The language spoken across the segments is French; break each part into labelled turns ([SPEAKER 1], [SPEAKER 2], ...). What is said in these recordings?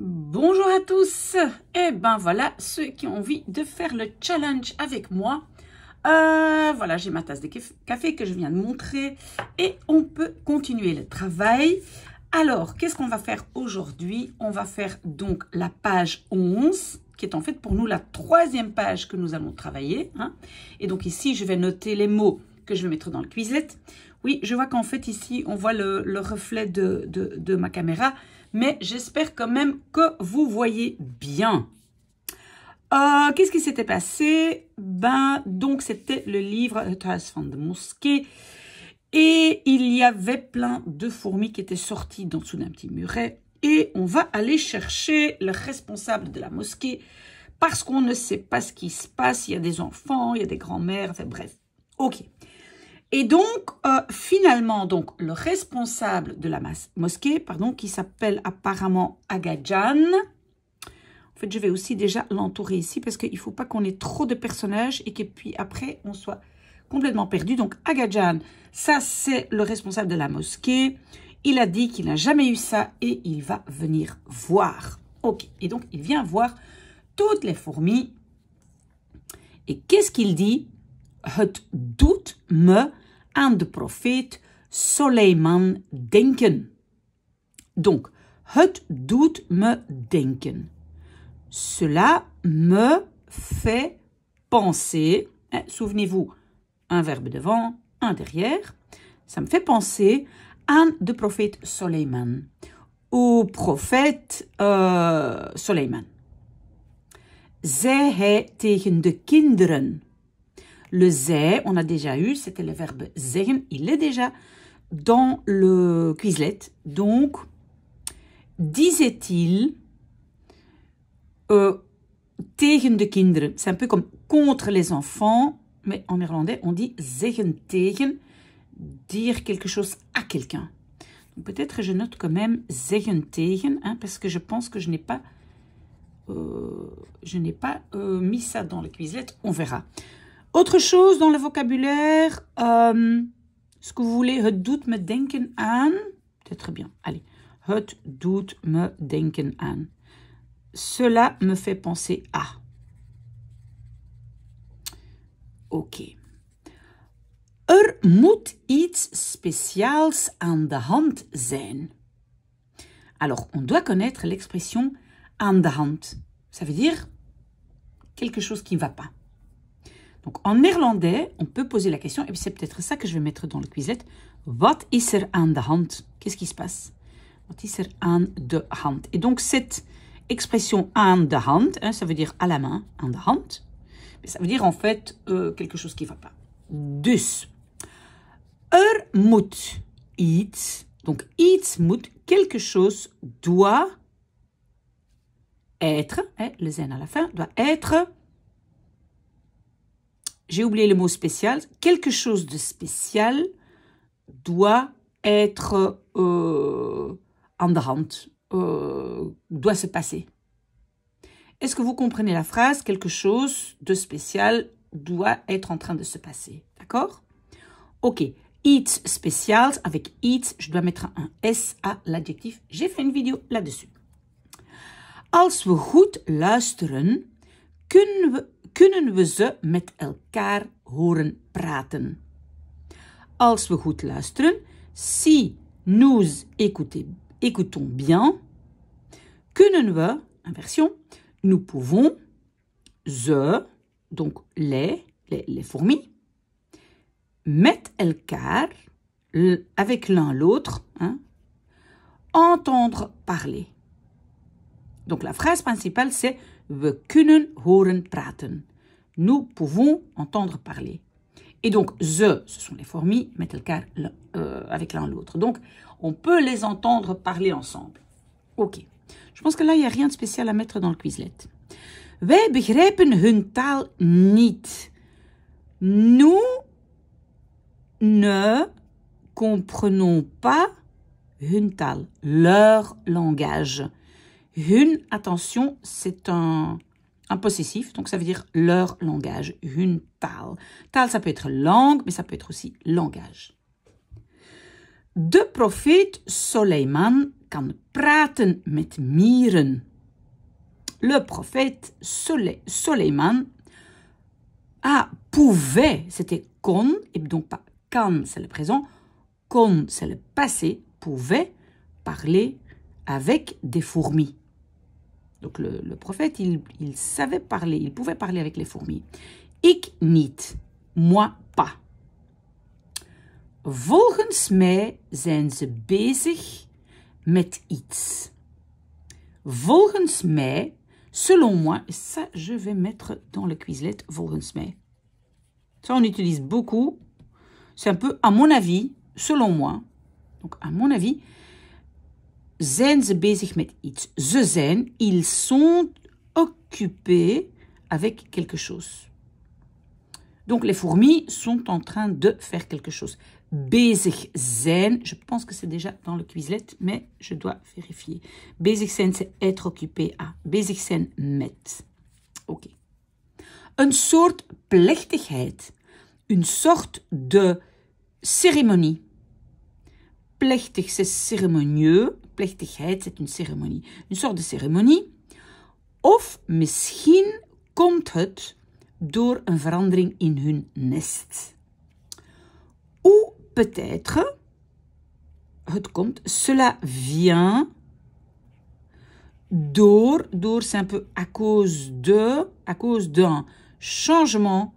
[SPEAKER 1] Bonjour à tous Eh ben voilà, ceux qui ont envie de faire le challenge avec moi. Euh, voilà, j'ai ma tasse de café que je viens de montrer et on peut continuer le travail. Alors, qu'est-ce qu'on va faire aujourd'hui On va faire donc la page 11 qui est en fait pour nous la troisième page que nous allons travailler. Hein. Et donc ici, je vais noter les mots que je vais mettre dans le Quizlet. Oui, je vois qu'en fait ici, on voit le, reflet de ma caméra mais j'espère quand même que vous voyez bien. Euh, qu'est-ce qui s'était passé Ben, donc, c'était le livre Huisvan de Mosquée. Et il y avait plein de fourmis qui étaient sorties d'en dessous d'un petit muret. Et on va aller chercher le responsable de la mosquée parce qu'on ne sait pas ce qui se passe. Il y a des enfants, il y a des grands-mères, bref. Ok. Et donc, euh, finalement, donc le responsable de la mosquée, pardon, qui s'appelle apparemment Agajan, en fait, je vais aussi déjà l'entourer ici parce qu'il ne faut pas qu'on ait trop de personnages et que puis après, on soit complètement perdu. Donc, Agajan, ça, c'est le responsable de la mosquée. Il a dit qu'il n'a jamais eu ça et il va venir voir. Ok, et donc, il vient voir toutes les fourmis. Et qu'est-ce qu'il dit me à de prophète Soleiman denken. Donc, het doet me denken. Cela me fait penser. Hein, souvenez-vous, un verbe devant, un derrière. Ça me fait penser à de prophète Soleiman. Au prophète euh, Soleiman. Zei hij tegen de kinderen le zé, on a déjà eu, c'était le verbe zeggen, il est déjà dans le Quizlet. Donc, disait-il euh, tegen de kinderen. C'est un peu comme contre les enfants, mais en néerlandais, on dit zeggen tegen, dire quelque chose à quelqu'un. Peut-être je note quand même zeggen tegen, hein, parce que je pense que je n'ai pas, euh, pas euh, mis ça dans le Quizlet. On verra. Autre chose dans le vocabulaire, euh, ce que vous voulez, het doet me denken aan. C'est très bien, allez. Het doet me denken aan. Cela me fait penser à. Ok. Er moet iets spéciaals aan de hand zijn. Alors, on doit connaître l'expression aan de hand. Ça veut dire quelque chose qui ne va pas. Donc en néerlandais, on peut poser la question, et c'est peut-être ça que je vais mettre dans le quizette. What is er aan de hand Qu'est-ce qui se passe Wat is er aan de hand Et donc cette expression aan de hand, hein, ça veut dire à la main, aan de hand. Mais ça veut dire en fait euh, quelque chose qui ne va pas. Dus, er moet iets. Donc iets moet, quelque chose doit être, hein, le zen à la fin, doit être j'ai oublié le mot spécial, quelque chose de spécial doit être euh, en train euh, doit se passer. Est-ce que vous comprenez la phrase Quelque chose de spécial doit être en train de se passer. D'accord Ok. It's spécial, avec it, je dois mettre un S à l'adjectif. J'ai fait une vidéo là-dessus. Als we goed luisteren, kunnen we kunnen we ze met elkaar horen praten. Als we goed luisteren, si nous écoutons bien, kunnen we, inversion, nous pouvons, ze, donc les, les, fourmis, met elkaar, avec l'un l'autre, hein, entendre parler. Donc la phrase principale c'est We kunnen horen praten. Nous pouvons entendre parler. Et donc, ze, ce sont les fourmis, met euh, avec l'un l'autre. Donc, on peut les entendre parler ensemble. Ok. Je pense que là, il n'y a rien de spécial à mettre dans le Quizlet. Wij begrijpen hun taal niet. Nous ne comprenons pas hun taal, leur langage. Hun, attention, c'est un, possessif, donc ça veut dire leur langage. Hun tal. Tal, ça peut être langue, mais ça peut être aussi langage. De prophète Soleiman kan praten met mieren. Le prophète Soleiman a pouvait, c'était kon, et donc pas kan, c'est le présent, kon, c'est le passé, pouvait parler avec des fourmis. Donc le, prophète, il, savait parler, il pouvait parler avec les fourmis. Ik niet, moi pas. Volgens mij zijn ze bezig met iets. Volgens mij, selon moi, ça je vais mettre dans le Quizlet, volgens mij. Ça on utilise beaucoup. C'est un peu à mon avis, selon moi. Donc à mon avis, zijn bezig met iets. Ze zijn, ils sont occupés avec quelque chose. Donc les fourmis sont en train de faire quelque chose. Bezig zijn, je pense que c'est déjà dans le Quizlet, mais je dois vérifier. Bezig zijn, c'est être occupé à. Bezig zijn met. Ok. Une sorte de plechtigheid. Une sorte de cérémonie. plechtig, c'est ceremonieux. Plechtigheid, c'est een ceremonie. Een soort ceremonie. Of misschien komt het door een verandering in hun nest. Ou peut-être, het komt, cela vient door, door c'est un peu à cause de, à cause d'un changement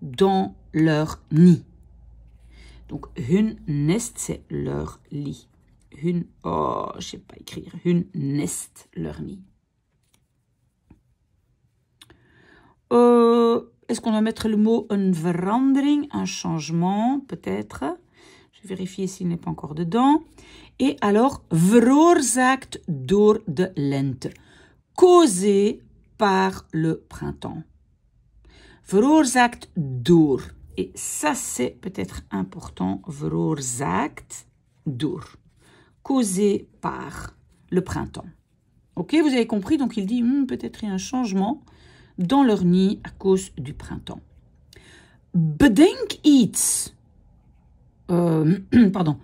[SPEAKER 1] dans leur nid. Donc, hun nest, c'est leur lit. Hun, oh, je sais pas écrire. Hun nest, leur lit. Euh, est-ce qu'on va mettre le mot un verandering, un changement, peut-être Je vais vérifier s'il n'est pas encore dedans. Et alors, veroorzaakt door de lente, causé par le printemps. Veroorzaakt door. Et ça, c'est peut-être important. Veroorzaakt door. Causé par le printemps. Ok, vous avez compris. Donc, il dit hmm, peut-être il y a un changement dans leur nid à cause du printemps. Bedenk iets. Euh, pardon.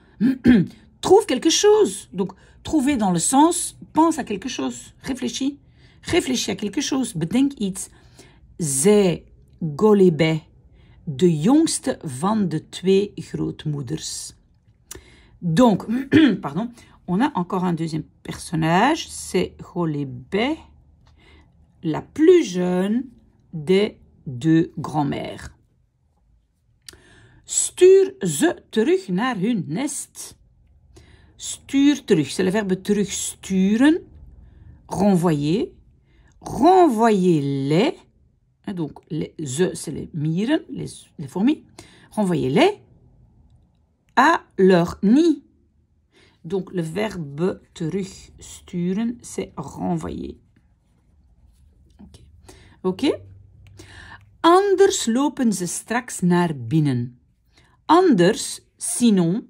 [SPEAKER 1] Trouve quelque chose. Donc, trouver dans le sens, pense à quelque chose. Réfléchis. Réfléchis à quelque chose. Bedenk iets. Ze golebe de jongste van de twee grootmoeders. Donc, pardon, on a encore un deuxième personnage, c'est Golebe, la plus jeune des deux grand-mères. mères Stuur ze terug naar hun nest. Stuur terug, c'est le verbe terugsturen, renvoyer, renvoyer les Hein, donc les œufs, c'est les miren, les, les fourmis, renvoyez-les à leur nid. Donc le verbe terugsturen, c'est renvoyer. OK ?« Anders lopen ze straks naar binnen. Anders, sinon,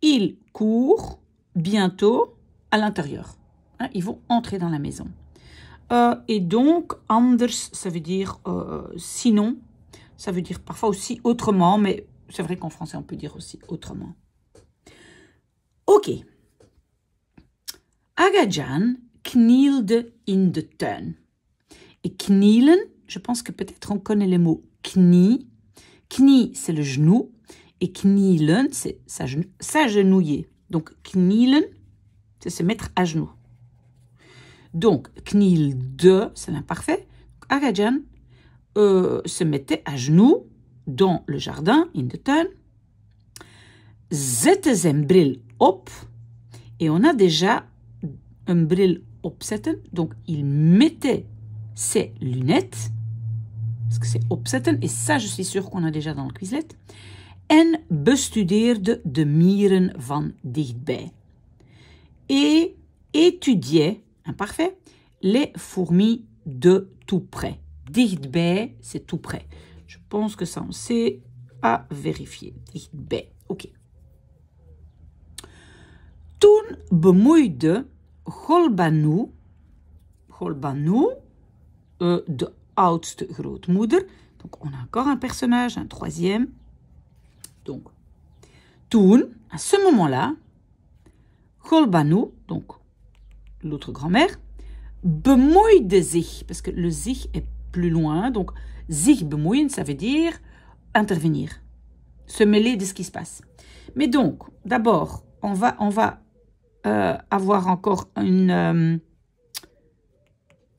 [SPEAKER 1] il courent bientôt à l'intérieur. Hein, ils vont entrer dans la maison. Euh, et donc, anders, ça veut dire euh, sinon. Ça veut dire parfois aussi autrement, mais c'est vrai qu'en français, on peut dire aussi autrement. Ok. Agajan knielde in de tuin. Et knielen, je pense que peut-être on connaît les mots knie. Knie, c'est le genou. Et knielen, c'est s'agenouiller. Donc knielen, c'est se mettre à genoux. Donc, Knil 2, c'est l'imparfait, Agadjan, euh, se mettait à genoux dans le jardin, in the tuin. Zette zijn bril op. Et on a déjà un bril opzetten. Donc, il mettait ses lunettes. Parce que c'est opzetten. Et ça, je suis sûre qu'on a déjà dans le quizlet. En bestudeerde de mieren van dichtbij. Et étudiait imparfait, les fourmis de tout près. be, c'est tout près. Je pense que ça, on sait à vérifier. Dichtbe. ok. Toen bemoeide Golbanu, Golbanu, euh, de oudste grootmoeder. Donc, on a encore un personnage, un troisième. Donc, Toen, à ce moment-là, Golbanu, donc l'autre grand-mère, de zich, parce que le zich est plus loin, donc sich bemoeien, ça veut dire intervenir, se mêler de ce qui se passe. Mais donc, d'abord, on va, on va euh, avoir encore une... Euh,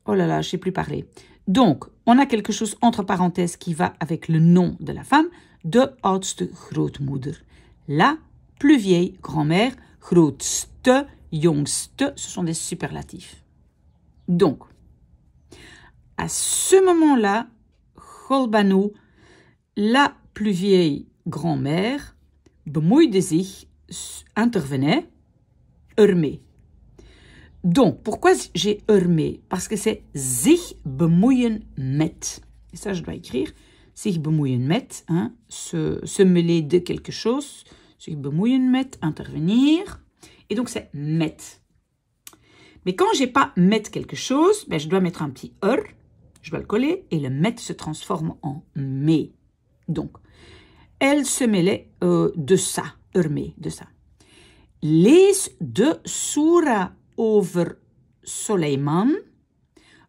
[SPEAKER 1] oh là là, je n'ai plus parlé. Donc, on a quelque chose entre parenthèses qui va avec le nom de la femme, de oudste grootmoeder. La plus vieille grand-mère, grootste, jongste, ce sont des superlatifs. Donc, à ce moment-là, Holbano », la plus vieille grand-mère, de sich »,« intervenait, urmé ». Donc, pourquoi j'ai urmé » Parce que c'est sich bemouillen met. Et ça, je dois écrire. sich bemouillen met, hein, se, se mêler de quelque chose. sich bemouillen met, intervenir. Et donc, c'est mettre. Mais quand j'ai pas mettre quelque chose, ben, je dois mettre un petit er, je dois le coller, et le mettre se transforme en mais. Donc, elle se mêlait euh, de ça, ermé, de ça. Les de Sura over Soleiman,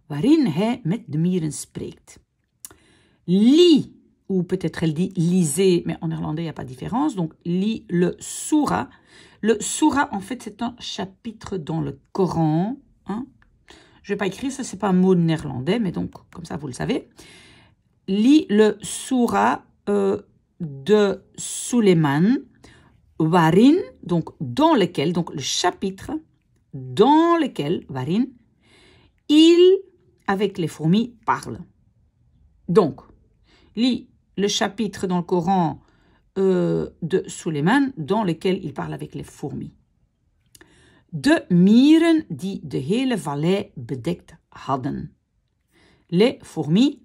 [SPEAKER 1] waarin hij met de mieren spreekt. Li, ou peut-être elle dit lisez, mais en néerlandais il n'y a pas de différence, donc li le Sura, le soura, en fait, c'est un chapitre dans le Coran. Je hein. Je vais pas écrire, ça, n'est pas un mot néerlandais, mais donc, comme ça, vous le savez. Lis le soura euh, de Suleiman, Varin, donc dans lequel, donc le chapitre dans lequel, Varin, il, avec les fourmis, parle. Donc, lis le chapitre dans le Coran euh, de Suleiman dans lequel il parle avec les fourmis. De mieren die de hele vallée bedekt hadden. Les fourmis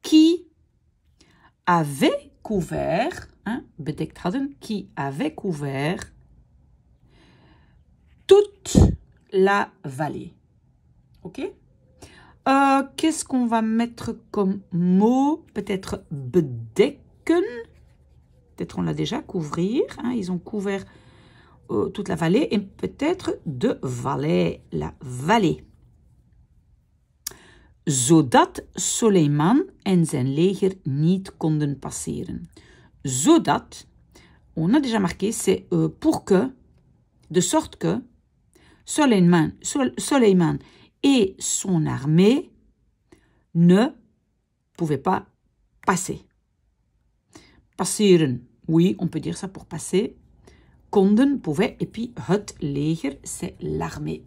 [SPEAKER 1] qui avaient couvert, hein, bedekt hadden, qui avaient couvert toute la vallée. Ok euh, Qu'est-ce qu'on va mettre comme mot Peut-être bedecken peut-être on l'a déjà, couvrir. Hein. ils ont couvert euh, toute la vallée et peut-être de vallée, la vallée. Zodat Soleiman en zijn leger niet konden passeren. Zodat, on a déjà marqué, c'est euh, pour que, de sorte que Soleiman, et son armée ne pouvaient pas passer. Passeren, oui, on peut dire ça pour passer. Konden, pouvait, et puis het leger, c'est l'armée.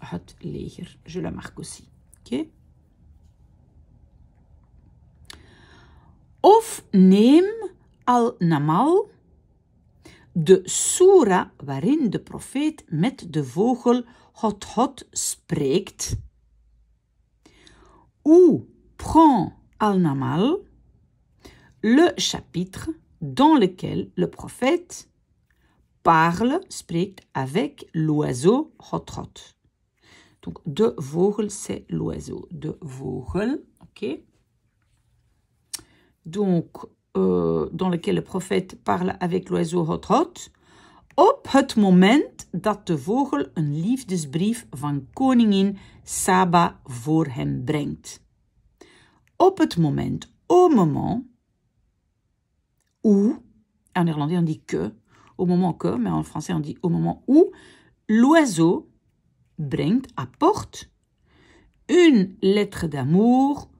[SPEAKER 1] Het leger, je la marque aussi. Ok Of neem al-Namal de sura waarin de prophète met de vogel hot hot spreekt. Ou prend al-Namal le chapitre dans lequel le prophète parle, avec l'oiseau hotrot. Donc, de vogel, c'est l'oiseau. De vogel, ok Donc, euh, dans lequel le prophète parle avec l'oiseau hotrot. Op het moment dat de vogel een liefdesbrief van koningin Saba voor hem brengt. Op het moment, au moment, où, en irlandais on dit que, au moment que, mais en français on dit au moment où, l'oiseau bringt, apporte une lettre d'amour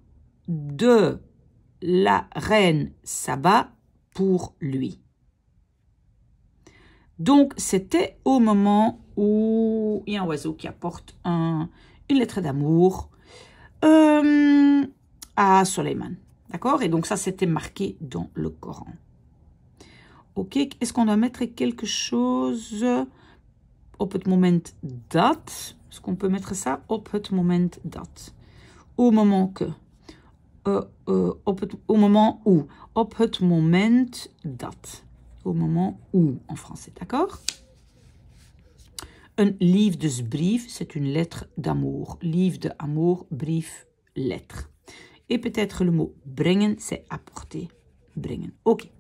[SPEAKER 1] de la reine Saba pour lui. Donc c'était au moment où il y a un oiseau qui apporte une lettre d'amour euh, à Soleiman. D'accord Et donc ça c'était marqué dans le Coran. Ok, est-ce qu'on doit mettre quelque chose au moment dat. Est-ce qu'on peut mettre ça au moment dat? Au moment que. Euh, euh, au moment où. Au moment dat. Au moment où en français, d'accord? Un livre Een liefdesbrief, c'est une lettre d'amour. Livre d'amour, brief, lettre. Et peut-être le mot brengen, c'est apporter. Brengen. Ok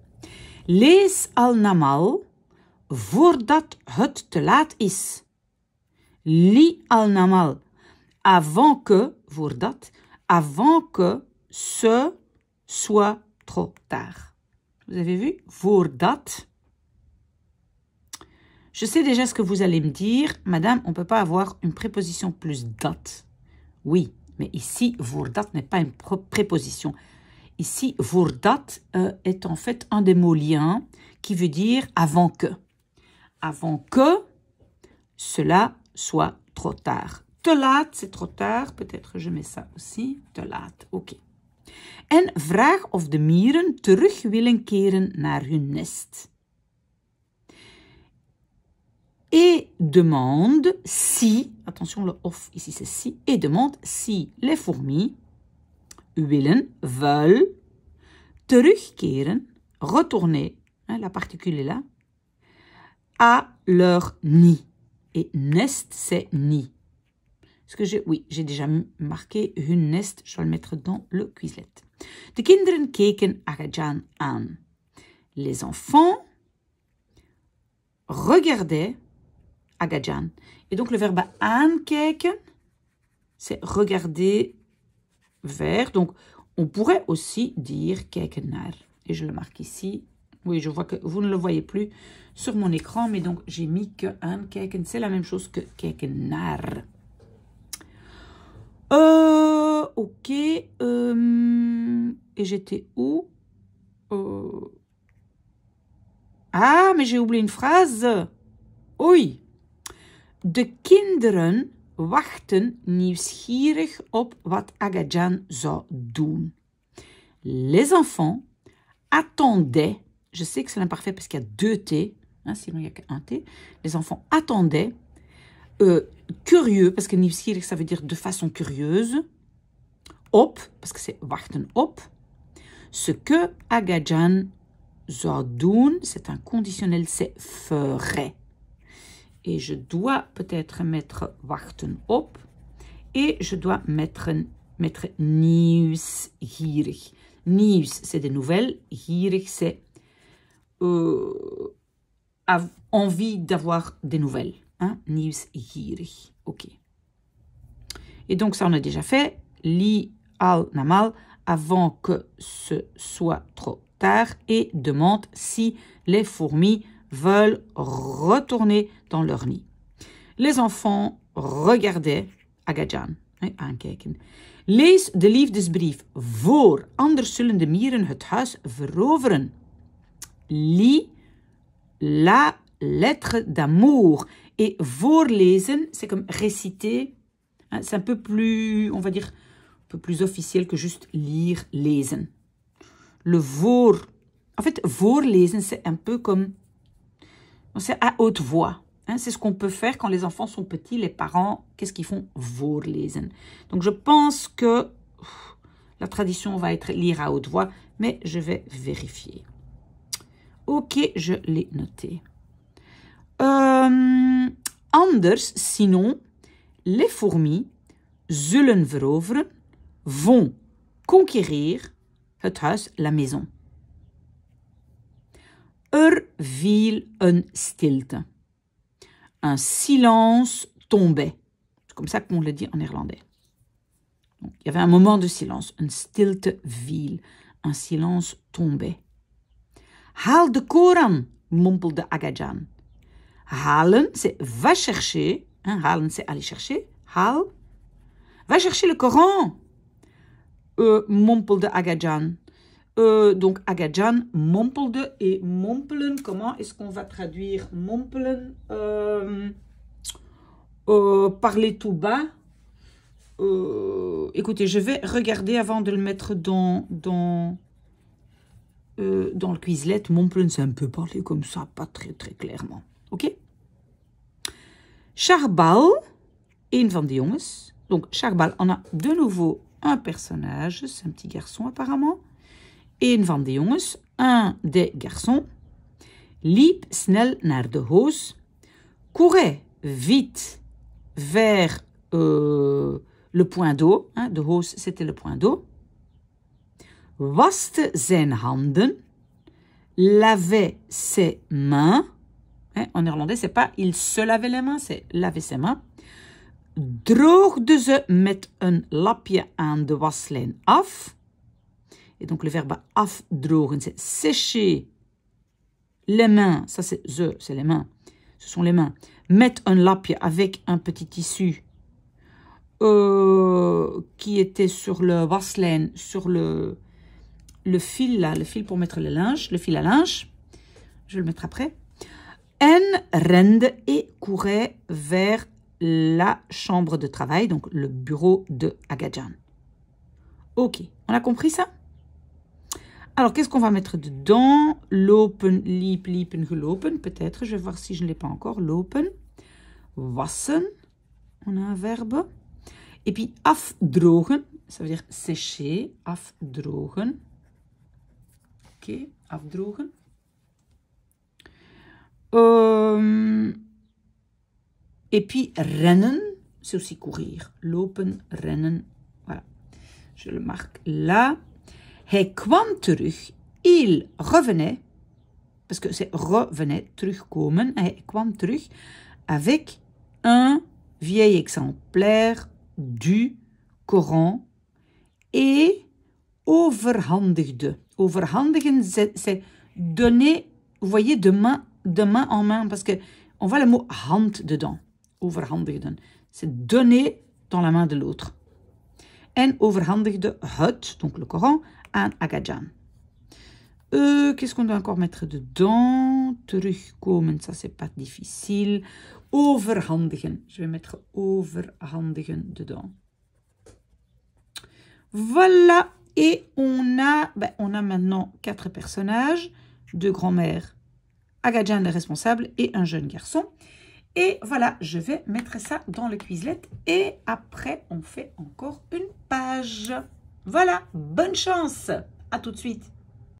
[SPEAKER 1] les al namal voordat het te laat is. Li al namal avant que, voordat, avant que ce soit trop tard. Vous avez vu Voordat. Je sais déjà ce que vous allez me dire. Madame, on ne peut pas avoir une préposition plus date. Oui, mais ici, voordat n'est pas une préposition. Ici, Vourdat euh, est en fait un des mots liens qui veut dire avant que. Avant que cela soit trop tard. Te late, c'est trop tard. Peut-être je mets ça aussi. Te ok. En vraag of de mieren terug willen keren naar hun nest. Et demande si, attention le off ici c'est si, et demande si les fourmis willen, veulent, terugkeren, retourner, la particule est là, à leur nid. Et nest, c'est nid. Ce que j'ai, oui, j'ai déjà marqué hun nest, je vais le mettre dans le quizlet. De kinderen keken Agajan aan. Les enfants regardaient Agajan. Et donc le verbe "aankijken" c'est regarder vert. Donc, on pourrait aussi dire kekenar. Et je le marque ici. Oui, je vois que vous ne le voyez plus sur mon écran, mais donc j'ai mis que un keken. C'est la même chose que kekenar. Euh, ok. Euh, et j'étais où euh, Ah, mais j'ai oublié une phrase. Oui. De kinderen wachten nieuwsgierig op wat Agajan zou doen. Les enfants attendaient, je sais que c'est l'imparfait parce qu'il y a deux T, hein, sinon il n'y a qu'un T, les enfants attendaient, euh, curieux, parce que nieuwsgierig ça veut dire de façon curieuse, op, parce que c'est wachten op, ce que Agajan zou doen, c'est un conditionnel, c'est ferait et je dois peut-être mettre wachten op et je dois mettre, mettre nieuwsgierig. Nieuws, c'est des nouvelles. Gierig, c'est euh, envie d'avoir des nouvelles. Hein? Nieuwsgierig. Ok. Et donc, ça, on a déjà fait. Li al namal avant que ce soit trop tard et demande si les fourmis veulent retourner dans leur nid. Les enfants regardaient Agajan hein, aankijken. Lees de liefdesbrief voor, anders zullen de mieren het huis veroveren. Lis la lettre d'amour. Et voorlezen, c'est comme réciter. Hein, c'est un peu plus, on va dire, un peu plus officiel que juste lire, lezen. Le voor, en fait, voorlezen, c'est un peu comme c'est à haute voix. Hein. c'est ce qu'on peut faire quand les enfants sont petits, les parents, qu'est-ce qu'ils font Vorlesen. Donc je pense que la tradition va être lire à haute voix, mais je vais vérifier. Ok, je l'ai noté. Euh, anders, sinon, les fourmis zullen veroveren, vont conquérir het huis, la maison ville vil een stilte. Un silence tombait. C'est comme ça qu'on le dit en irlandais. il y avait un moment de silence, une stilte ville Un silence tombait. Haal de Koran, mompelde Agajan. Halen, c'est va chercher. Hein, halen, c'est aller chercher. Haal. Va chercher le Coran, euh, mompelde Agajan. Euh, donc Agajan mompelde et mompelen, comment est-ce qu'on va traduire mompelen euh, euh, Parler tout bas. écoutez, je vais regarder avant de le mettre dans, dans, dans le Quizlet. Mompelen, c'est un peu parler comme ça, pas très très clairement. Ok Charbal, une van de jongens. Donc Charbal on a de nouveau un personnage, c'est un petit garçon apparemment een van de jongens, un des garçons, liep snel naar de hoos, courait vite vers euh, le point d'eau, hein, de hoos c'était le point d'eau, waste zijn handen, lavait ses mains, hein, en néerlandais c'est pas il se lavait les mains, c'est lavait ses mains, droogde ze met een lapje aan de waslijn af, et donc le verbe afdrogen, c'est sécher les mains. Ça, c'est the, c'est les mains. Ce sont les mains. Mettre un lapier avec un petit tissu euh, qui était sur le vaseline, sur le, le fil là, le fil pour mettre le linge, le fil à linge. Je le mettre après. En rende et courait vers la chambre de travail, donc le bureau de Agajan. Ok, on a compris ça alors, qu'est-ce qu'on va mettre dedans L'open, liep, liepen, gelopen, peut-être. Je vais voir si je ne l'ai pas encore. Lopen, wassen, on a un verbe. Et puis, afdrogen, ça veut dire sécher, afdrogen. Ok, afdrogen. Euh, et puis, rennen, c'est aussi courir. Lopen, rennen, voilà. Je le marque là. Hij kwam terug. Il revenait. Parce que c'est revenait, terugkomen. Hij kwam terug avec un vieil exemplaire du Coran et overhandigde. Overhandigen, c'est donner, vous voyez, de main, de main en main, parce que on voit le mot hand dedans. Overhandigden. C'est donner dans la main de l'autre. En overhandigde het, donc le Coran, un Agajan. Euh, qu'est-ce qu'on doit encore mettre dedans Terugkomen, ça c'est pas difficile. Overhandigen, je vais mettre overhandigen dedans. Voilà, et on a, ben, on a maintenant quatre personnages. Deux grand-mères, Agadjan le responsable et un jeune garçon. Et voilà, je vais mettre ça dans le Quizlet et après on fait encore une page. Voilà, bonne chance. À tout de suite.